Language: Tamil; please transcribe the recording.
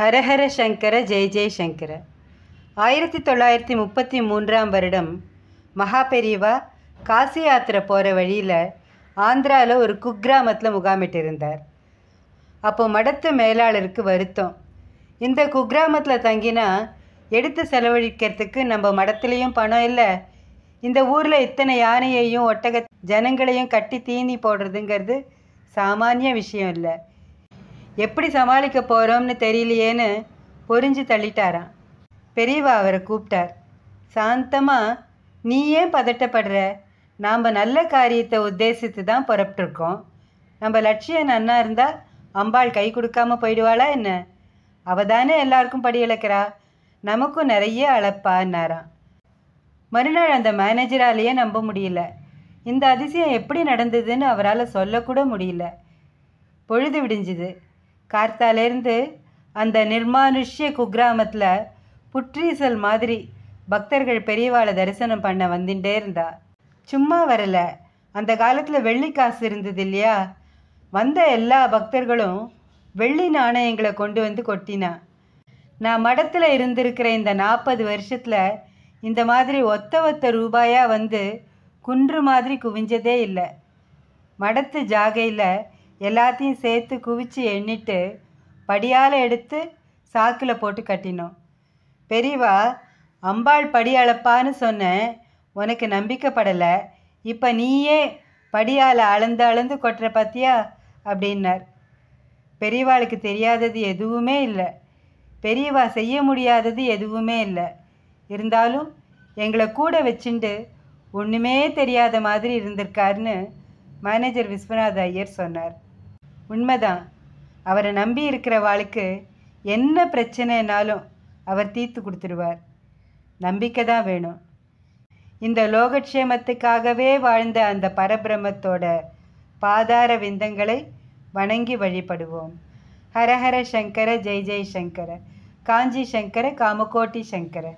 ஹரஹர சங்கர ஜெய் ஜெய் ஆயிரத்தி தொள்ளாயிரத்தி முப்பத்தி மூன்றாம் வருடம் மகா பெரியவா காசி யாத்திரை போகிற வழியில் ஆந்திராவில் ஒரு குக்கிராமத்தில் முகாமிட்டு இருந்தார் அப்போ மடத்து மேலாளருக்கு வருத்தம் இந்த குக்கிராமத்தில் தங்கினா எடுத்து செலவழிக்கிறதுக்கு நம்ம மடத்துலேயும் பணம் இல்லை இந்த ஊரில் இத்தனை யானையையும் ஒட்டக ஜனங்களையும் கட்டி தீனி போடுறதுங்கிறது சாமானிய விஷயம் இல்லை எப்படி சமாளிக்க போகிறோம்னு தெரியலையேன்னு பொறிஞ்சு தள்ளிட்டாராம் பெரியவா அவரை கூப்பிட்டார் சாந்தமாக நீ ஏன் பதட்டப்படுற நாம் நல்ல காரியத்தை உத்தேசித்து தான் புறப்பட்டுருக்கோம் நம்ம லட்சியம் நன்னா இருந்தால் அம்பாள் கை கொடுக்காமல் போயிடுவாளா என்ன அவ தானே எல்லாருக்கும் படி இழக்கிறா நமக்கும் நிறைய அழப்பான்னாராம் மறுநாள் அந்த மேனேஜராலேயே நம்ப முடியல இந்த அதிசயம் எப்படி நடந்ததுன்னு அவரால் சொல்லக்கூட முடியல பொழுது விடிஞ்சுது கார்த்தாலேருந்து அந்த நிர்மானுஷ்ய குக்கிராமத்தில் புற்றீசல் மாதிரி பக்தர்கள் பெரியவாளை தரிசனம் பண்ண வந்துட்டே இருந்தா சும்மா வரலை அந்த காலத்தில் வெள்ளி காசு இருந்தது இல்லையா வந்த எல்லா பக்தர்களும் வெள்ளி நாணயங்களை கொண்டு வந்து கொட்டினா நான் மடத்தில் இருந்திருக்கிற இந்த நாற்பது வருஷத்தில் இந்த மாதிரி ஒத்த ஒத்த ரூபாயாக வந்து குன்று மாதிரி குவிஞ்சதே இல்லை மடத்து ஜாகையில் எல்லாத்தையும் சேர்த்து குவிச்சு எண்ணிட்டு படியால் எடுத்து சாக்கில் போட்டு கட்டினோம் பெரியவா அம்பாள் படி அளப்பான்னு சொன்னேன் உனக்கு நம்பிக்கைப்படலை இப்போ நீயே படியால் அளந்து அளந்து கொட்டுற பார்த்தியா அப்படின்னார் பெரியவாளுக்கு தெரியாதது எதுவுமே இல்லை பெரியவா செய்ய முடியாதது எதுவுமே இல்லை இருந்தாலும் எங்களை கூட வச்சுண்டு ஒன்றுமே தெரியாத மாதிரி இருந்திருக்காருன்னு மேனேஜர் விஸ்வநாத ஐயர் சொன்னார் உண்மைதான் அவரை நம்பி இருக்கிற வாளுக்கு என்ன பிரச்சனைனாலும் அவர் தீர்த்து கொடுத்துருவார் நம்பிக்கை தான் வேணும் இந்த லோகக்ஷேமத்துக்காகவே வாழ்ந்த அந்த பரபிரமத்தோட பாதார விந்தங்களை வணங்கி வழிபடுவோம் ஹரஹர சங்கர ஜெய் ஜெய் சங்கர காஞ்சி சங்கர காமகோட்டி சங்கர